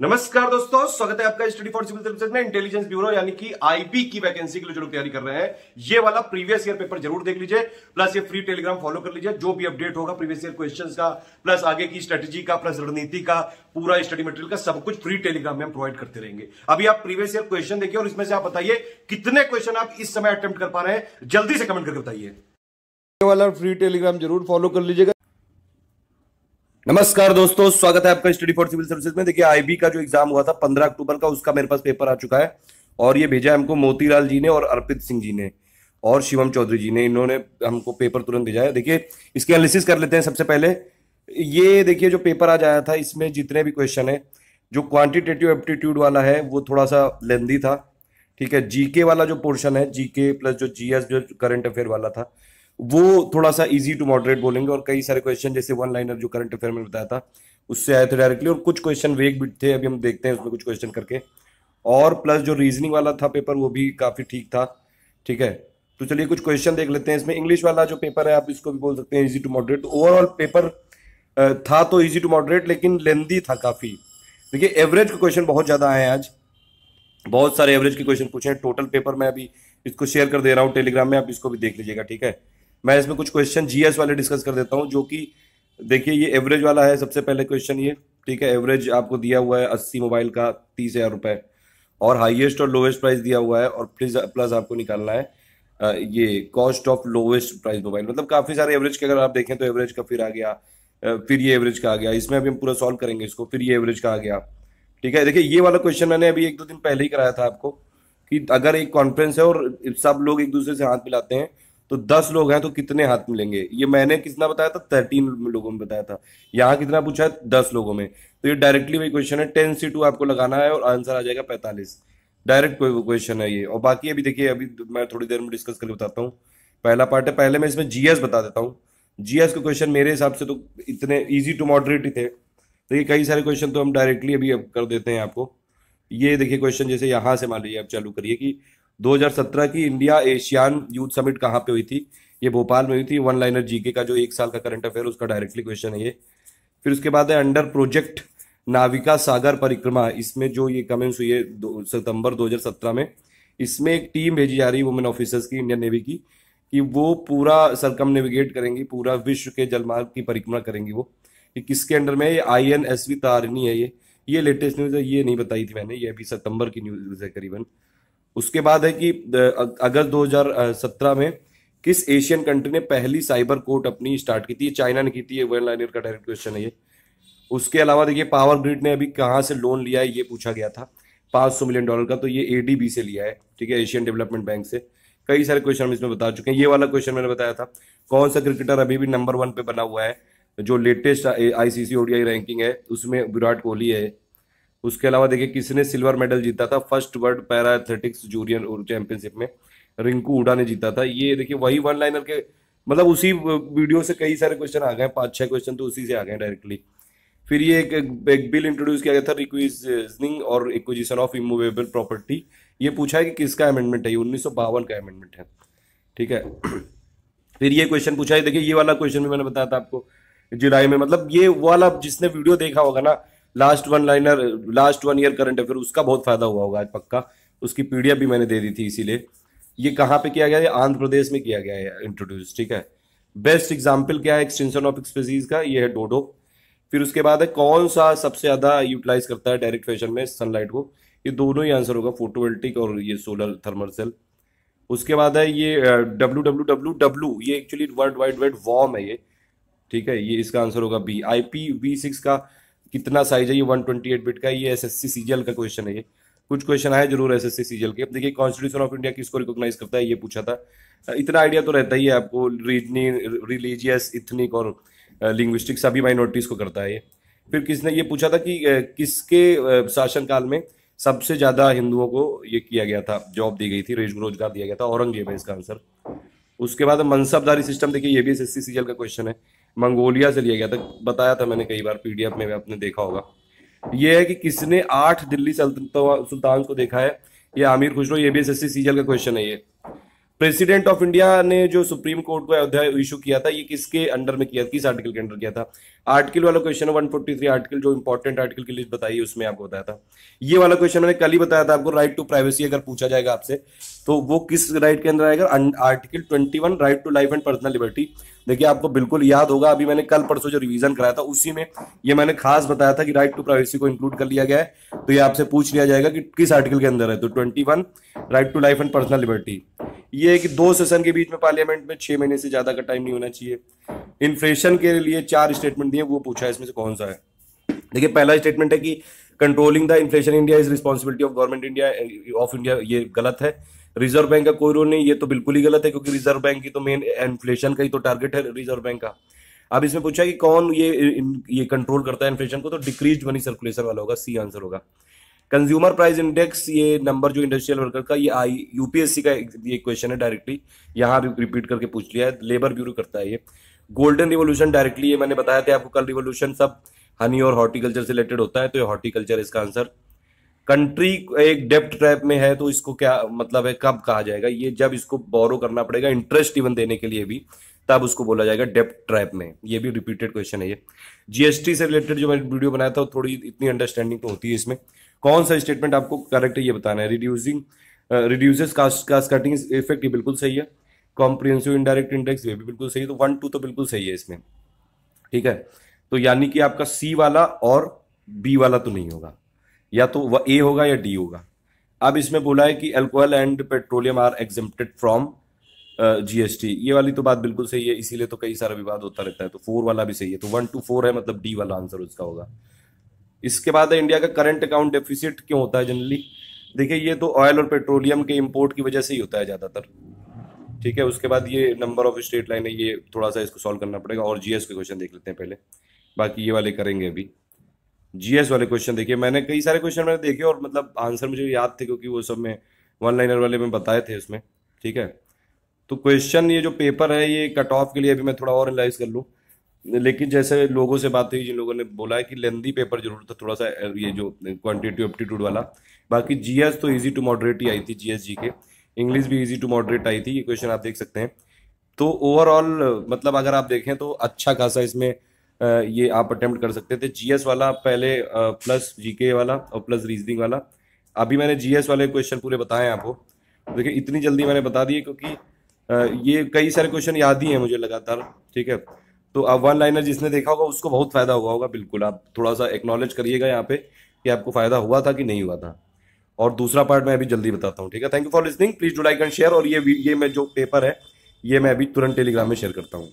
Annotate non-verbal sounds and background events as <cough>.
नमस्कार दोस्तों स्वागत है आपका स्टडी फॉर सिविल सर्विसेज में इंटेलिजेंस ब्यूरो यानी कि आईपी की वैकेंसी के लिए जो लोग तैयारी कर रहे हैं ये वाला प्रीवियस ईयर पेपर जरूर देख लीजिए प्लस ये फ्री टेलीग्राम फॉलो कर लीजिए जो भी अपडेट होगा प्रीवियस ईयर क्वेश्चंस का प्लस आगे की स्ट्रेटेजी का प्लस रणनीति का पूरा स्टडी मटेरियल का सब कुछ फ्री टेलीग्राम में हम प्रोवाइड करते रहेंगे अभी आप प्रीवियस ईयर क्वेश्चन देखिए और इसमें से आप बताइए कितने क्वेश्चन आप इस समय अटेम्प्ट कर पा रहे हैं जल्दी से कमेंट करके बताइए वाला फ्री टेलीग्राम जरूर फॉलो कर लीजिएगा नमस्कार दोस्तों स्वागत है आपका स्टडी फॉर सिविल सर्विसेज में देखिए आईबी का जो एग्जाम हुआ था पंद्रह अक्टूबर का उसका मेरे पास पेपर आ चुका है और ये भेजा है हमको मोतीलाल जी ने और अर्पित सिंह जी ने और शिवम चौधरी जी ने इन्होंने हमको पेपर तुरंत भेजा है देखिए इसके एनालिसिस कर लेते हैं सबसे पहले ये देखिए जो पेपर आज आया था इसमें जितने भी क्वेश्चन है जो क्वान्टिटेटिव एप्टीट्यूड वाला है वो थोड़ा सा लेंदी था ठीक है जीके वाला जो पोर्शन है जीके प्लस जो जीएस जो करंट अफेयर वाला था वो थोड़ा सा इजी टू मॉडरेट बोलेंगे और कई सारे क्वेश्चन जैसे वन लाइनर जो करंट अफेयर में बताया था उससे आए थे डायरेक्टली और कुछ क्वेश्चन वेग भी थे अभी हम देखते हैं उसमें कुछ क्वेश्चन करके और प्लस जो रीजनिंग वाला था पेपर वो भी काफ़ी ठीक था ठीक है तो चलिए कुछ क्वेश्चन देख लेते हैं इसमें इंग्लिश वाला जो पेपर है आप इसको भी बोल सकते हैं easy to moderate overall paper था तो इजी टू मॉडरेट लेकिन लेंदी था काफ़ी देखिए एवरेज के क्वेश्चन बहुत ज़्यादा आए हैं आज बहुत सारे एवरेज के क्वेश्चन पूछे हैं टोटल पेपर मैं अभी इसको शेयर कर दे रहा हूँ टेलीग्राम में आप इसको भी देख लीजिएगा ठीक है मैं इसमें कुछ क्वेश्चन जीएस वाले डिस्कस कर देता हूँ जो कि देखिए ये एवरेज वाला है सबसे पहले क्वेश्चन ये ठीक है एवरेज आपको दिया हुआ है अस्सी मोबाइल का तीस हज़ार रुपए और हाईएस्ट और लोवेस्ट प्राइस दिया हुआ है और प्लस प्लस आपको निकालना है ये cost of lowest price mobile मतलब काफ़ी सारे एवरेज के अगर आप देखें तो एवरेज का फिर आ गया फिर ये एवरेज का आ गया इसमें अभी हम पूरा सॉल्व करेंगे इसको फिर ये एवरेज का आ गया ठीक है देखिए ये वाला क्वेश्चन मैंने अभी एक दो दिन पहले ही कराया था आपको कि अगर एक कॉन्फ्रेंस है और सब लोग एक दूसरे से हाथ मिलाते हैं तो दस लोग हैं तो कितने हाथ मिलेंगे ये मैंने कितना बताया था थर्टीन लोगों में बताया था यहाँ कितना पूछा है दस लोगों में तो ये डायरेक्टली वही क्वेश्चन है टेन सी टू आपको लगाना है और आंसर आ जाएगा पैंतालीस डायरेक्ट कोई क्वेश्चन है ये और बाकी अभी देखिए अभी तो मैं थोड़ी देर में डिस्कस करके बताता हूँ पहला पार्ट है पहले मैं इसमें जीएस बता देता हूँ जीएस के क्वेश्चन मेरे हिसाब से तो इतने इजी टू मॉडरेट ही थे तो ये कई सारे क्वेश्चन तो हम डायरेक्टली अभी कर देते हैं आपको ये देखिए क्वेश्चन जैसे यहाँ से मान लीजिए आप चालू करिए कि 2017 की इंडिया एशियान यूथ समिट कहाँ पे हुई थी ये भोपाल में हुई थी वन लाइनर जीके का जो एक साल का करंट अफेयर उसका डायरेक्टली क्वेश्चन है ये फिर उसके बाद है अंडर प्रोजेक्ट नाविका सागर परिक्रमा इसमें जो ये कमेंट्स हुई है सितंबर दो में इसमें एक टीम भेजी जा रही है वुमेन ऑफिसर्स की इंडियन नेवी की कि वो पूरा सरकम नेविगेट करेंगी पूरा विश्व के जलमार्ग की परिक्रमा करेंगी वो कि किसके अंडर में ये I N S V Tarini है ये ये लेटेस्ट न्यूज़ है ये नहीं बताई थी मैंने ये अभी सितंबर की न्यूज़ है करीबन उसके बाद है कि अगस्त 2017 में किस एशियन कंट्री ने पहली साइबर कोर्ट अपनी स्टार्ट की थी चाइना ने की थी ये वन लाइनर का डायरेक्ट क्वेश्चन है ये उसके अलावा देखिए पावर ग्रिड ने अभी कहाँ से लोन लिया है ये पूछा गया था पाँच सौ मिलियन डॉलर का तो ये ए से लिया है ठीक है एशियन डेवलपमेंट बैंक से कई सारे क्वेश्चन हम इसमें बता चुके हैं ये वाला क्वेश्चन मैंने बताया था कौन सा क्रिकेटर अभी भी नंबर वन पे बना हुआ है जो लेटेस्ट आईसीसी ओडीआई रैंकिंग है उसमें विराट कोहली है उसके अलावा देखिए किसने सिल्वर मेडल जीता था first world para athletics junior championship में रिंकू उडा ने जीता था ये देखिए वही वन लाइनर के मतलब उसी वीडियो से कई सारे क्वेश्चन आ गए पांच छह क्वेश्चन तो उसी से आ गए डायरेक्टली फिर ये एक, एक बिल इंट्रोड्यूस किया गया था रिक्विजनिंग और एक्विजिशन ऑफ इमूवेबल प्रॉपर्टी ये पूछा है कि किसका अमेंडमेंट है ये उन्नीस का अमेंडमेंट है ठीक है <clears throat> फिर ये क्वेश्चन पूछा है देखिए ये वाला क्वेश्चन भी मैंने बताया था आपको जुलाई में मतलब ये वाला जिसने वीडियो देखा होगा ना last one liner last one year current affair उसका बहुत फायदा हुआ होगा आज पक्का उसकी पीडीएफ भी मैंने दे दी थी इसीलिए ये कहाँ पे किया गया है आंध्र प्रदेश में किया गया है इंट्रोड्यूस ठीक है बेस्ट एग्जाम्पल क्या है एक्सटेंशन ऑफ स्पेसीज का ये है डोडो फिर उसके बाद है कौन सा सबसे ज्यादा यूटिलाइज करता है डायरेक्ट फैशन में सनलाइट को ये दोनों ही आंसर होगा फोटोवेल्टिक और ये सोलर थर्मल सेल उसके बाद है ये डब्ल्यू डब्ल्यू डब्ल्यू डब्ल्यू ये एक्चुअली वर्ल्ड वाइड वेड वॉम है ये ठीक है ये इसका आंसर होगा B I P V six का कितना साइज है ये 128 बिट का ये एसएससी सीजीएल का क्वेश्चन है ये कुछ क्वेश्चन आए जरूर एसएससी सीजीएल के अब देखिए कॉन्स्टिट्यूशन ऑफ इंडिया किसको रिकॉग्नाइज करता है ये पूछा था इतना आइडिया तो रहता ही है आपको रिलीजियस इथनिक और लिंग्विस्टिक सभी माइनॉरिटीज को करता है ये फिर किसने ये पूछा था कि किसके शासनकाल में सबसे ज्यादा हिंदुओं को ये किया गया था जॉब दी गई थी रोजगार दिया गया था औरंगजेब है इसका आंसर उसके बाद मनसबदारी सिस्टम देखिए ये भी एस एस सी का क्वेश्चन है मंगोलिया से लिया गया था बताया था मैंने कई बार पीडीएफ में आपने देखा होगा ये है कि किसने आठ दिल्ली सुल्तान को देखा है ये आमिर खुशरो ये भी एस एस सीजल का क्वेश्चन है ये प्रेसिडेंट ऑफ इंडिया ने जो सुप्रीम कोर्ट को अयोध्या इशू किया था ये किसके अंडर में किया किस आर्टिकल के अंडर किया था आर्टिकल वाला question one forty three article जो इंपॉर्टेंट आर्टिकल की लिस्ट बताई उसमें आपको बताया था ये वाला क्वेश्चन मैंने कल ही बताया था आपको राइट टू प्राइवेसी अगर पूछा जाएगा आपसे तो वो किस राइट के अंदर आएगा article twenty one right to life and personal liberty देखिए आपको बिल्कुल याद होगा अभी मैंने कल परसों जो रिवीजन कराया था उसी में ये मैंने खास बताया था कि राइट टू प्राइवेसी को इंक्लूड कर लिया गया है तो ये आपसे पूछ लिया जाएगा कि किस आर्टिकल के अंदर है तो twenty one right to life and personal liberty ये है कि दो सेशन के बीच में पार्लियामेंट में छह महीने से ज्यादा का टाइम नहीं होना चाहिए इन्फ्लेशन के लिए चार स्टेटमेंट दिए वो पूछा है इसमें से कौन सा है देखिए पहला स्टेटमेंट है कि controlling the inflation India is responsibility of government India of India ये गलत है रिजर्व बैंक का कोई रोल नहीं ये तो बिल्कुल ही गलत है क्योंकि रिजर्व बैंक की तो मेन इन्फ्लेशन का ही तो टारगेट है रिजर्व बैंक का अब इसमें पूछा कि कौन ये ये कंट्रोल करता है इन्फ्लेशन को तो डिक्रीज मनी सर्कुलेशन वाला होगा सी आंसर होगा कंज्यूमर प्राइस इंडेक्स ये नंबर जो इंडस्ट्रियल वर्कर का ये आई यूपीएससी का ये क्वेश्चन है डायरेक्टली यहाँ रिपीट करके पूछ लिया है लेबर ब्यूरो करता है ये गोल्डन रिवोल्यूशन डायरेक्टली ये मैंने बताया था आपको कल रिवोल्यूशन सब हनी और हॉर्टिकल्चर से रिलेटेड होता है तो ये हॉर्टिकल्चर इसका आंसर कंट्री एक डेप्ट ट्रैप में है तो इसको क्या मतलब है कब कहा जाएगा ये जब इसको बोरो करना पड़ेगा इंटरेस्ट इवन देने के लिए भी तब उसको बोला जाएगा डेप्ट ट्रैप में ये भी रिपीटेड क्वेश्चन है ये जीएसटी से रिलेटेड जो मैंने वीडियो बनाया था थोड़ी इतनी अंडरस्टैंडिंग तो होती है इसमें कौन सा स्टेटमेंट आपको करेक्ट है ये बताना है reducing reduces cost cost cutting effect ये बिल्कुल सही है कॉम्प्रिहेंसिव इनडायरेक्ट इंडेक्स ये भी बिल्कुल सही है तो वन टू तो बिल्कुल सही है इसमें ठीक है तो यानी कि आपका सी वाला और बी वाला तो नहीं होगा या तो वह ए होगा या डी होगा अब इसमें बोला है कि alcohol and petroleum are exempted from GST ये वाली तो बात बिल्कुल सही है इसीलिए तो कई सारा विवाद होता रहता है तो फोर वाला भी सही है तो वन टू फोर है मतलब डी वाला आंसर उसका होगा इसके बाद इंडिया का करंट अकाउंट डेफिसिट क्यों होता है जनरली देखिए ये तो ऑयल और पेट्रोलियम के इम्पोर्ट की वजह से ही होता है ज़्यादातर ठीक है उसके बाद ये नंबर ऑफ स्टेट लाइन है ये थोड़ा सा इसको सॉल्व करना पड़ेगा और जीएस के क्वेश्चन देख लेते हैं पहले बाकी ये वाले करेंगे अभी जीएस वाले क्वेश्चन देखिए मैंने कई सारे क्वेश्चन मैंने देखे और मतलब आंसर मुझे याद थे क्योंकि वो सब में वन लाइनर वाले में बताए थे उसमें ठीक है तो क्वेश्चन ये जो पेपर है ये कट ऑफ के लिए अभी मैं थोड़ा और एनालाइज कर लूँ लेकिन जैसे लोगों से बात हुई जिन लोगों ने बोला है कि लेंदी पेपर जरूर था थोड़ा सा ये जो क्वांटिटी ऑप्टीट्यूड वाला बाकी जीएस तो इजी टू मॉडरेट ही आई थी जीएस जी के इंग्लिश भी इजी टू मॉडरेट आई थी ये क्वेश्चन आप देख सकते हैं तो ओवरऑल मतलब अगर आप देखें तो अच्छा खासा इसमें ये आप अटेम्प्ट कर सकते थे जीएस वाला पहले प्लस जीके वाला और प्लस रीजनिंग वाला अभी मैंने जीएस वाले क्वेश्चन पूरे बताए आपको देखिए इतनी जल्दी मैंने बता दिए क्योंकि ये कई सारे क्वेश्चन याद ही हैं मुझे लगातार ठीक है तो अब वन लाइनर जिसने देखा होगा उसको बहुत फायदा हुआ होगा बिल्कुल आप थोड़ा सा एक्नॉलेज करिएगा यहाँ पे कि आपको फायदा हुआ था कि नहीं हुआ था और दूसरा पार्ट मैं अभी जल्दी बताता हूँ ठीक है thank you for listening please do like and share और ये ये मैं जो पेपर है ये मैं अभी तुरंत टेलीग्राम में शेयर करता हूँ